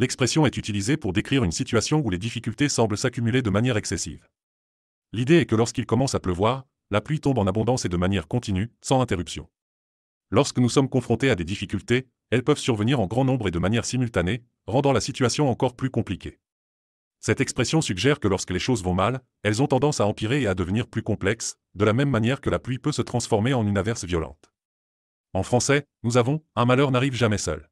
L'expression est utilisée pour décrire une situation où les difficultés semblent s'accumuler de manière excessive. L'idée est que lorsqu'il commence à pleuvoir, la pluie tombe en abondance et de manière continue, sans interruption. Lorsque nous sommes confrontés à des difficultés, elles peuvent survenir en grand nombre et de manière simultanée, rendant la situation encore plus compliquée. Cette expression suggère que lorsque les choses vont mal, elles ont tendance à empirer et à devenir plus complexes, de la même manière que la pluie peut se transformer en une averse violente. En français, nous avons ⁇ Un malheur n'arrive jamais seul ⁇